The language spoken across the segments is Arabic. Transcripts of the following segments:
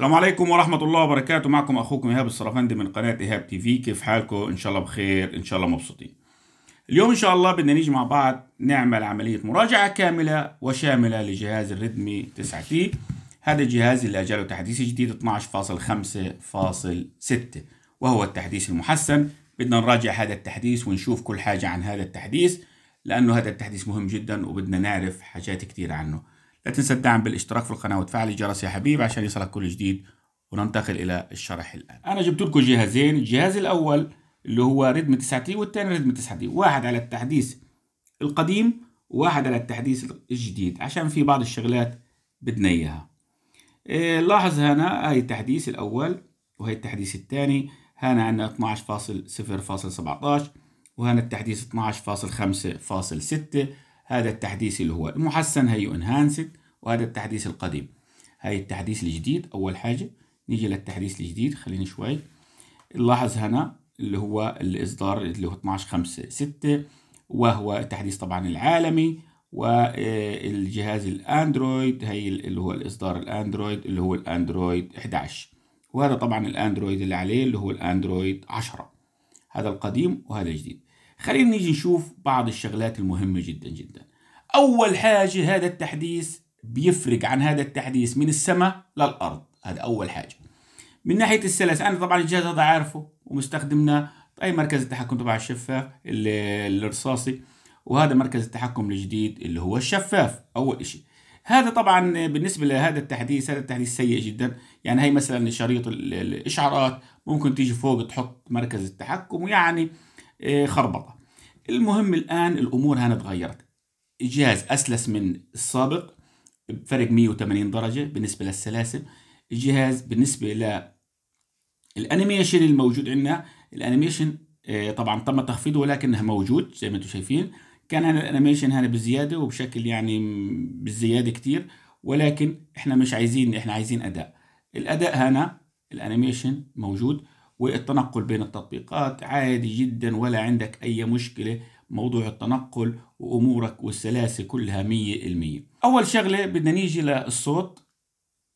السلام عليكم ورحمة الله وبركاته معكم أخوكم إيهاب السرفندي من قناة إيهاب تي في كيف حالكم إن شاء الله بخير إن شاء الله مبسوطين اليوم إن شاء الله بدنا نيجي مع بعض نعمل عملية مراجعة كاملة وشاملة لجهاز الريدمي 9 تي هذا الجهاز اللي أجاله تحديث جديد 12.5.6 وهو التحديث المحسن بدنا نراجع هذا التحديث ونشوف كل حاجة عن هذا التحديث لأنه هذا التحديث مهم جدا وبدنا نعرف حاجات كثيرة عنه لا تنسى الدعم بالاشتراك في القناة وتفعل الجرس يا حبيبي عشان يصلك كل جديد وننتقل إلى الشرح الآن أنا جبت لكم جهازين الجهاز الأول اللي هو ريدم 9 تي والثاني ريدم 9 تي واحد على التحديث القديم وواحد على التحديث الجديد عشان في بعض الشغلات بدنا إياها إيه، لاحظ هنا هاي التحديث الأول وهي التحديث الثاني هنا عندنا 12.0.17 وهنا التحديث 12.5.6 هذا التحديث اللي هو المحسن هيو انهانسد وهذا التحديث القديم هاي التحديث الجديد أول حاجة نيجي للتحديث الجديد خليني شوي نلاحظ هنا اللي هو الإصدار اللي هو 12 5 6 وهو التحديث طبعا العالمي والجهاز آه، الاندرويد هي اللي هو الاصدار الاندرويد اللي هو الاندرويد 11 وهذا طبعا الاندرويد اللي عليه اللي هو الاندرويد 10 هذا القديم وهذا الجديد خلينا نيجي نشوف بعض الشغلات المهمة جدا جدا اول حاجة هذا التحديث بيفرق عن هذا التحديث من السماء للأرض هذا أول حاجة من ناحية السلاسل أنا طبعا الجهاز هذا عارفه ومستخدمناه أي مركز التحكم تبع الشفاف الرصاصي وهذا مركز التحكم الجديد اللي هو الشفاف أول إشي هذا طبعا بالنسبة لهذا التحديث هذا التحديث سيء جدا يعني هي مثلا شريط الإشعارات ممكن تيجي فوق تحط مركز التحكم ويعني آه، خربطة المهم الآن الأمور هنا تغيرت الجهاز أسلس من السابق بفرق 180 درجة بالنسبة للسلاسل الجهاز بالنسبة للأنيميشن الموجود عندنا الأنيميشن آه، طبعا تم تخفيضه ولكنها موجود زي ما انتم شايفين كان عندنا الانيميشن هنا بزياده وبشكل يعني بالزياده كتير ولكن احنا مش عايزين احنا عايزين اداء الاداء هنا الانيميشن موجود والتنقل بين التطبيقات عادي جدا ولا عندك اي مشكله موضوع التنقل وأمورك والسلاسة كلها مية المية أول شغلة بدنا نيجي للصوت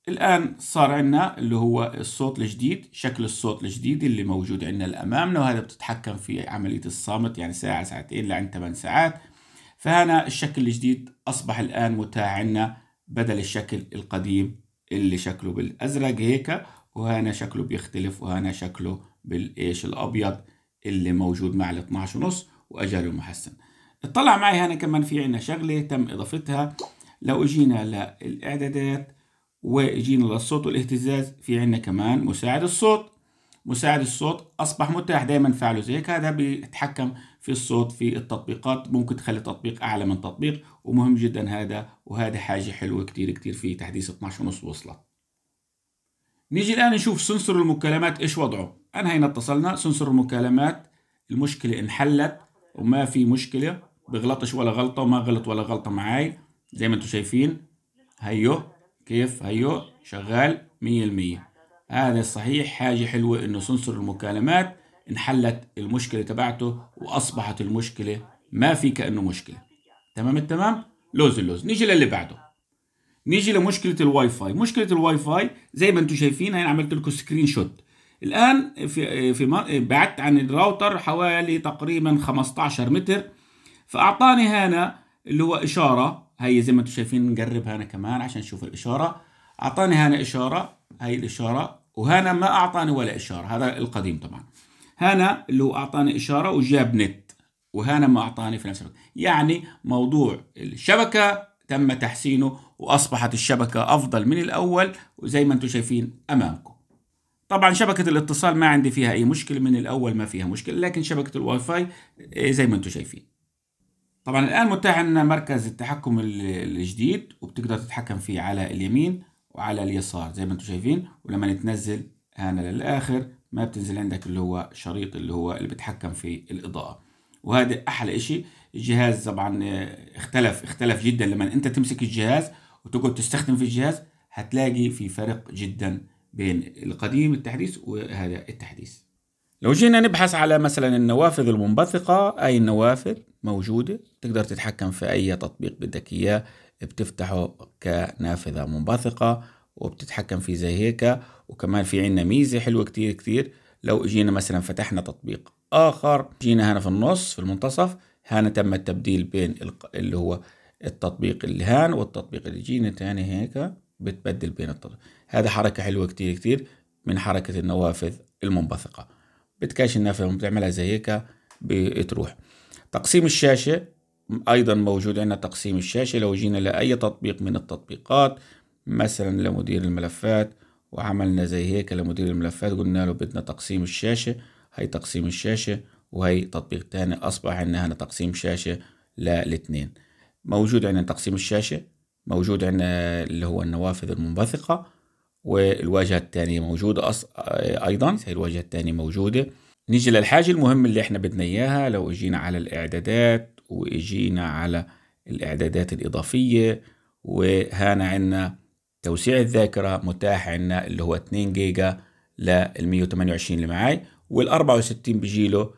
الآن صار عندنا اللي هو الصوت الجديد شكل الصوت الجديد اللي موجود عندنا أمامنا وهذا بتتحكم في عملية الصامت يعني ساعة ساعتين لعند 8 ساعات فهنا الشكل الجديد أصبح الآن متاح عندنا بدل الشكل القديم اللي شكله بالأزرق هيك وهنا شكله بيختلف وهنا شكله بالإيش الأبيض اللي موجود مع ال 12 ونص واجل محسن اطلع معي هنا كمان في عنا شغلة تم اضافتها لو اجينا للاعدادات واجينا للصوت والاهتزاز في عنا كمان مساعد الصوت مساعد الصوت اصبح متاح دائما فعله زي هيك هذا بيتحكم في الصوت في التطبيقات ممكن تخلي تطبيق اعلى من تطبيق ومهم جدا هذا وهذا حاجه حلوه كتير كتير في تحديث 12 ونص وصلت نيجي الان نشوف سنسور المكالمات ايش وضعه انا هنا اتصلنا سنسور المكالمات المشكله انحلت وما في مشكله بغلطش ولا غلطه وما غلط ولا غلطه معاي زي ما انتم شايفين هيو كيف هيو شغال مية المية هذا صحيح حاجة حلوة إنه سنسور المكالمات انحلت المشكلة تبعته وأصبحت المشكلة ما في كأنه مشكلة تمام التمام لوز اللوز نيجي للي بعده نيجي لمشكلة الواي فاي مشكلة الواي فاي زي ما انتم شايفين انا عملت لكم سكرين شوت الآن في في بعدت عن الراوتر حوالي تقريبا 15 متر فأعطاني هنا اللي هو إشارة هي زي ما انتم شايفين نقرب هنا كمان عشان نشوف الإشارة أعطاني هنا إشارة هي الإشارة وهنا ما أعطاني ولا إشارة هذا القديم طبعا هنا اللي هو أعطاني إشارة وجاب نت وهنا ما أعطاني في نفس الوقت يعني موضوع الشبكة تم تحسينه وأصبحت الشبكة أفضل من الأول وزي ما انتم شايفين أمامكم طبعا شبكه الاتصال ما عندي فيها اي مشكله من الاول ما فيها مشكله لكن شبكه الواي فاي إيه، زي ما انتم شايفين طبعا الان متاح لنا مركز التحكم الجديد وبتقدر تتحكم فيه على اليمين وعلى اليسار زي ما انتم شايفين ولما تنزل هنا للاخر ما بتنزل عندك اللي هو شريط اللي هو اللي بتحكم في الاضاءه وهذا احلى إشي الجهاز طبعا آه، اختلف اختلف جدا لما انت تمسك الجهاز وتقعد تستخدم في الجهاز هتلاقي في فرق جدا بين القديم التحديث وهذا التحديث لو جينا نبحث على مثلا النوافذ المنبثقة أي النوافذ موجودة تقدر تتحكم في أي تطبيق بدك إياه بتفتحه كنافذة منبثقة وبتتحكم فيه زي هيك وكمان في عنا ميزة حلوة كتير كتير لو جينا مثلا فتحنا تطبيق آخر جينا هنا في النص في المنتصف هنا تم التبديل بين اللي هو التطبيق اللي هان والتطبيق اللي جينا تاني هيك بتبدل بين الطرف هذا حركة حلوة كتير كتير من حركة النوافذ المنبثقة بتكاش النافذة بتعملها زي هيك بتروح تقسيم الشاشة أيضا موجود عندنا تقسيم الشاشة لو جينا لأي تطبيق من التطبيقات مثلا لمدير الملفات وعملنا زي هيك لمدير الملفات قلنا له بدنا تقسيم الشاشة هي تقسيم الشاشة وهي تطبيق تاني أصبح عندنا تقسيم شاشة للاثنين موجود عندنا تقسيم الشاشة موجود عندنا اللي هو النوافذ المنبثقة والواجهة الثانية موجودة أص... أيضا هي الواجهة الثانية موجودة نيجي للحاجة المهمة اللي احنا بدنا إياها لو إجينا على الإعدادات وإجينا على الإعدادات الإضافية وهنا عندنا توسيع الذاكرة متاح عندنا اللي هو 2 جيجا لل 128 اللي معي وال 64 بيجي له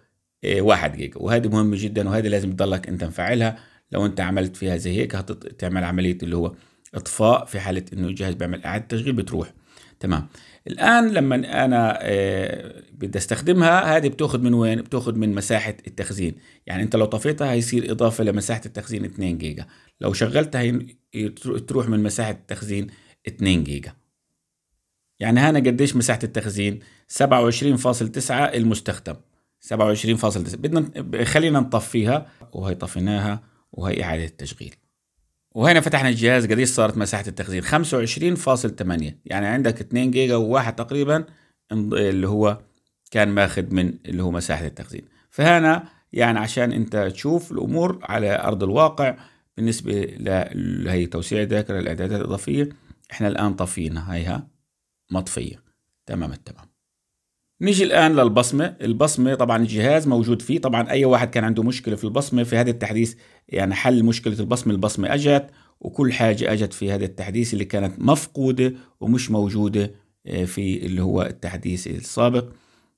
1 إيه، جيجا وهذه مهمة جدا وهذه لازم تضلك أنت مفعلها لو انت عملت فيها زي هيك هتعمل عمليه اللي هو اطفاء في حاله انه الجهاز بيعمل اعاده تشغيل بتروح تمام الان لما انا آه، بدي استخدمها هذه بتاخذ من وين بتاخذ من مساحه التخزين يعني انت لو طفيتها هيصير اضافه لمساحه التخزين 2 جيجا لو شغلتها تروح من مساحه التخزين 2 جيجا يعني هنا قديش مساحه التخزين 27.9 المستخدم 27.9 بدنا خلينا نطفيها وهي طفيناها وهي إعادة التشغيل وهنا فتحنا الجهاز قديش صارت مساحة التخزين 25.8 يعني عندك 2 جيجا وواحد تقريبا اللي هو كان ماخذ من اللي هو مساحة التخزين فهنا يعني عشان انت تشوف الامور على ارض الواقع بالنسبة لهي توسيع الذاكرة الاعدادات الاضافية احنا الان طفينا هيها مطفية تمام التمام نيجي الان للبصمه البصمه طبعا الجهاز موجود فيه طبعا اي واحد كان عنده مشكله في البصمه في هذا التحديث يعني حل مشكله البصمه البصمه اجت وكل حاجه اجت في هذا التحديث اللي كانت مفقوده ومش موجوده آه، في اللي هو التحديث السابق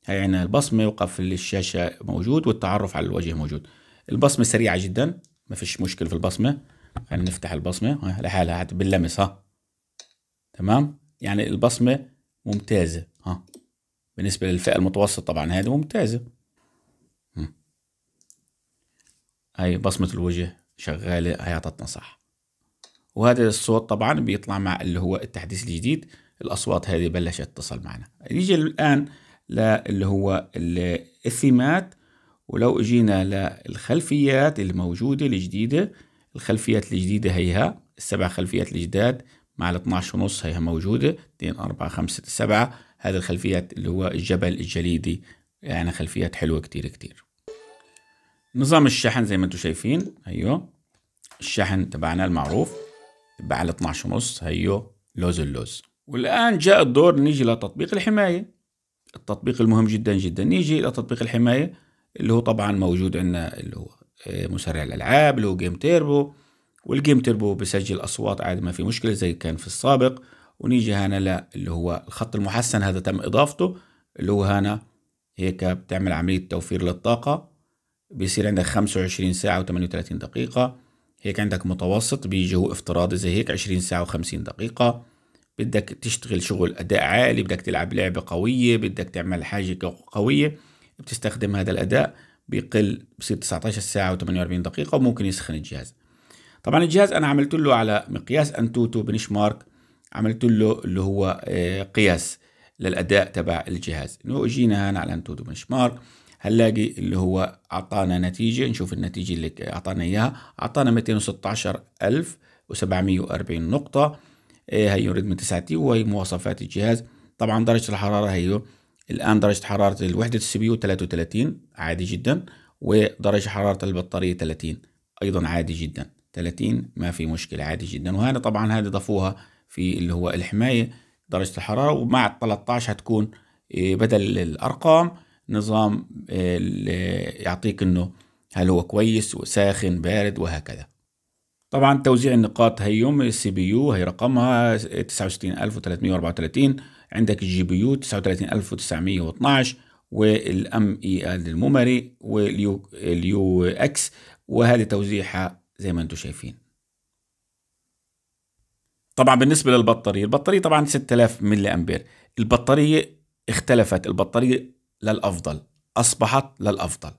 هي عندنا البصمه وقفل الشاشه موجود والتعرف على الوجه موجود البصمه سريعه جدا ما فيش مشكله في البصمه خلينا نفتح البصمه لحالها باللمس ها تمام يعني البصمه ممتازه ها بالنسبة للفئة المتوسط طبعا هذه ممتازة هاي بصمة الوجه شغالة هي عطتنا صح وهذا الصوت طبعا بيطلع مع اللي هو التحديث الجديد الأصوات هذه بلشت تصل معنا نيجي الآن للي هو الثيمات ولو اجينا للخلفيات الموجودة الجديدة الخلفيات الجديدة هيها السبع خلفيات الجداد مع ال 12 ونص هيها موجودة 2 4 5 6 7 هذه الخلفيات اللي هو الجبل الجليدي يعني خلفيات حلوة كتير كتير نظام الشحن زي ما انتم شايفين هيو الشحن تبعنا المعروف يبقى على 12 ونص هيو لوز اللوز والآن جاء الدور نيجي لتطبيق الحماية التطبيق المهم جدا جدا نيجي لتطبيق الحماية اللي هو طبعا موجود عندنا اللي هو آه، مسرع الألعاب اللي هو جيم تيربو والجيم تيربو بسجل أصوات عادي ما في مشكلة زي كان في السابق ونيجي هنا اللي هو الخط المحسن هذا تم إضافته اللي هو هنا هيك بتعمل عملية توفير للطاقة بيصير عندك 25 ساعة و38 دقيقة هيك عندك متوسط بيجي هو افتراضي زي هيك 20 ساعة و50 دقيقة بدك تشتغل شغل أداء عالي بدك تلعب لعبة قوية بدك تعمل حاجة قوية بتستخدم هذا الأداء بيقل بصير 19 ساعة و48 دقيقة وممكن يسخن الجهاز طبعا الجهاز أنا عملت له على مقياس أنتوتو بنش مارك عملت له اللي هو آه، قياس للاداء تبع الجهاز انه اجينا هنا على انتودو بنش مارك هنلاقي اللي هو اعطانا نتيجه نشوف النتيجه اللي اعطانا اياها اعطانا 216740 نقطه آه، هي ريدم 9 تي وهي مواصفات الجهاز طبعا درجه الحراره هي الان درجه حراره الوحده السي بي يو 33 عادي جدا ودرجه حراره البطاريه 30 ايضا عادي جدا 30 ما في مشكله عادي جدا وهنا طبعا هذه ضافوها في اللي هو الحماية درجة الحرارة ومع ال 13 هتكون آه، بدل الأرقام نظام آه، يعطيك إنه هل هو كويس وساخن بارد وهكذا طبعا توزيع النقاط هي يوم السي بي يو هي رقمها 69334 عندك الجي بي يو 39912 والام اي ال الميموري واليو اليو اكس وهذه توزيعها زي ما انتم شايفين طبعا بالنسبه للبطاريه البطاريه طبعا 6000 ملي امبير البطاريه اختلفت البطاريه للافضل اصبحت للافضل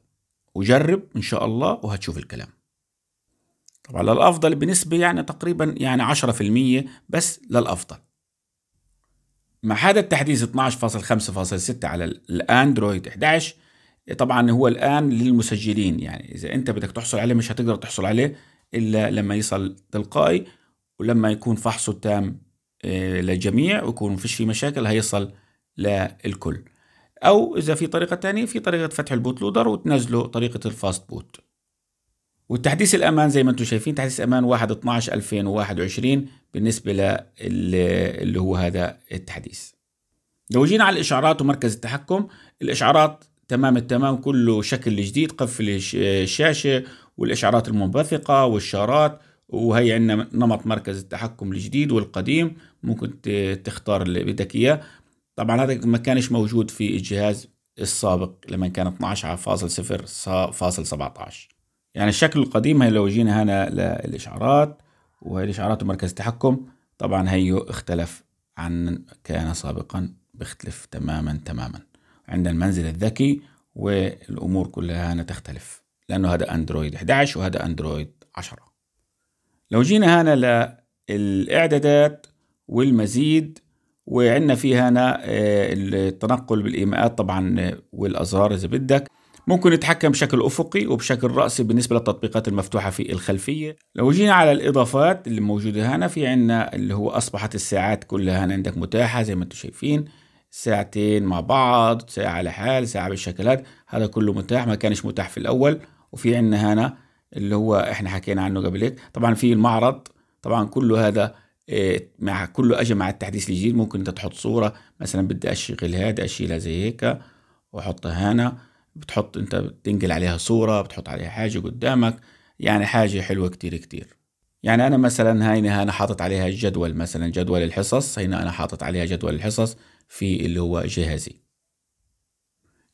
وجرب ان شاء الله وهتشوف الكلام طبعا للافضل بنسبه يعني تقريبا يعني 10% بس للافضل مع هذا التحديث 12.5.6 على الاندرويد 11 طبعا هو الان للمسجلين يعني اذا انت بدك تحصل عليه مش هتقدر تحصل عليه الا لما يصل تلقائي ولما يكون فحصه تام آه، للجميع ويكون فيش في مشاكل هيصل للكل او اذا في طريقه تانية في طريقه فتح البوت لودر وتنزله طريقه الفاست بوت والتحديث الامان زي ما انتم شايفين تحديث امان 1 12 2021 بالنسبه للي هو هذا التحديث لو جينا على الاشعارات ومركز التحكم الاشعارات تمام التمام كله شكل جديد قفل الشاشه والاشعارات المنبثقه والشارات وهي عندنا نمط مركز التحكم الجديد والقديم ممكن تختار اللي بدك اياه طبعا هذا ما كانش موجود في الجهاز السابق لما كان 12.0.17 يعني الشكل القديم هي لو جينا هنا للاشعارات وهي الاشعارات ومركز التحكم طبعا هي اختلف عن كان سابقا بيختلف تماما تماما عندنا المنزل الذكي والامور كلها هنا تختلف لانه هذا اندرويد 11 وهذا اندرويد 10 لو جينا هنا للإعدادات والمزيد وعندنا في هنا آه، التنقل بالإيماءات طبعا آه، والأزرار إذا بدك ممكن نتحكم بشكل أفقي وبشكل رأسي بالنسبة للتطبيقات المفتوحة في الخلفية لو جينا على الإضافات اللي موجودة هنا في عندنا اللي هو أصبحت الساعات كلها هنا عندك متاحة زي ما أنتم شايفين ساعتين مع بعض ساعة على حال ساعة بالشكل هذا هذا كله متاح ما كانش متاح في الأول وفي عندنا هنا اللي هو احنا حكينا عنه قبل هيك طبعا في المعرض طبعا كله هذا آه، مع كله اجى مع التحديث الجديد ممكن انت تحط صوره مثلا بدي اشغل هذا اشيلها زي هيك واحطها هنا بتحط انت بتنقل عليها صوره بتحط عليها حاجه قدامك يعني حاجه حلوه كتير كتير يعني انا مثلا هاي انا حاطط عليها الجدول مثلا جدول الحصص هنا انا حاطط عليها جدول الحصص في اللي هو جهازي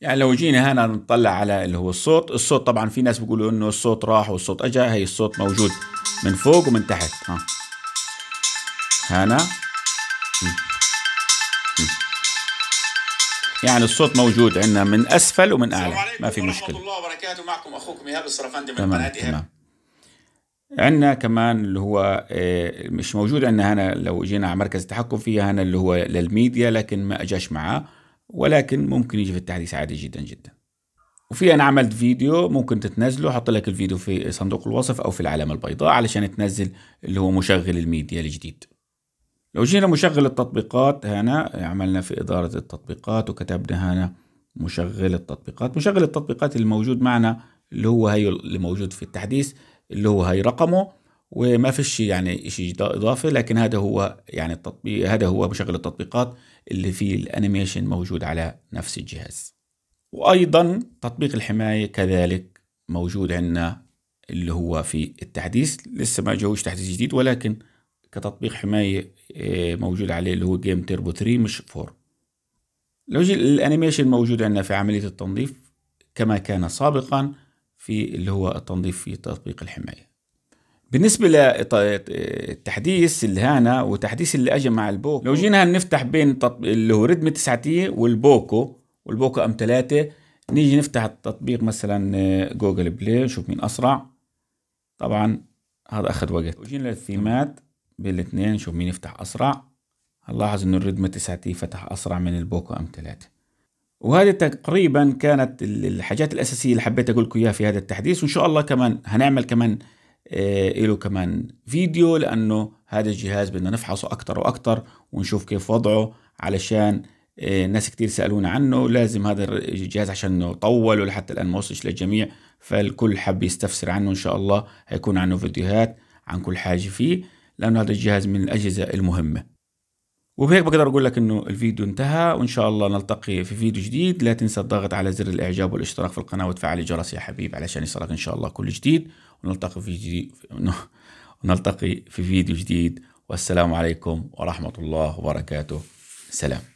يعني لو جينا هنا نطلع على اللي هو الصوت الصوت طبعا في ناس بيقولوا انه الصوت راح والصوت اجى هي الصوت موجود من فوق ومن تحت ها هنا يعني الصوت موجود عندنا من اسفل ومن اعلى ما في مشكله ورحمه الله وبركاته معكم اخوكم ايهاب الصرفندي من قناه ايهاب عندنا كمان اللي هو آه، مش موجود عندنا هنا لو جينا على مركز التحكم فيه هنا اللي هو للميديا لكن ما اجاش معاه ولكن ممكن يجي في التحديث عادي جدا جدا وفي انا عملت فيديو ممكن تتنزله احط لك الفيديو في صندوق الوصف او في العلامه البيضاء علشان تنزل اللي هو مشغل الميديا الجديد لو جينا مشغل التطبيقات هنا عملنا في اداره التطبيقات وكتبنا هنا مشغل التطبيقات مشغل التطبيقات الموجود معنا اللي هو هي اللي موجود في التحديث اللي هو هي رقمه وما فيش يعني شيء اضافي لكن هذا هو يعني التطبيق هذا هو مشغل التطبيقات اللي فيه الانيميشن موجود على نفس الجهاز وايضا تطبيق الحمايه كذلك موجود عندنا اللي هو في التحديث لسه ما جاوش تحديث جديد ولكن كتطبيق حمايه آه، موجود عليه اللي هو جيم تيربو 3 مش 4 لو الانيميشن موجود عندنا في عمليه التنظيف كما كان سابقا في اللي هو التنظيف في تطبيق الحمايه بالنسبه للتحديث اللي هانا وتحديث اللي اجى مع البوكو لو جينا نفتح بين تطبيق اللي هو ريدم 9 تي والبوكو والبوكو ام 3 نيجي نفتح التطبيق مثلا آه، جوجل بلاي نشوف مين اسرع طبعا هذا اخذ وقت لو جينا للثيمات بالاثنين نشوف مين يفتح اسرع هنلاحظ انه الريدمي 9 تي فتح اسرع من البوكو ام 3 وهذه تقريبا كانت الحاجات الاساسيه اللي حبيت اقول لكم اياها في هذا التحديث وان شاء الله كمان هنعمل كمان آه، له كمان فيديو لانه هذا الجهاز بدنا نفحصه اكثر واكثر ونشوف كيف وضعه علشان آه، ناس كتير سألونا عنه لازم هذا الجهاز عشان طول ولحتى الآن ما وصلش للجميع فالكل حب يستفسر عنه إن شاء الله هيكون عنه فيديوهات عن كل حاجة فيه لأنه هذا الجهاز من الأجهزة المهمة وبهيك بقدر أقول لك إنه الفيديو انتهى وإن شاء الله نلتقي في فيديو جديد لا تنسى الضغط على زر الإعجاب والاشتراك في القناة وتفعل الجرس يا حبيب علشان يصلك إن شاء الله كل جديد ونلتقي في جديد نلتقي في فيديو جديد والسلام عليكم ورحمة الله وبركاته سلام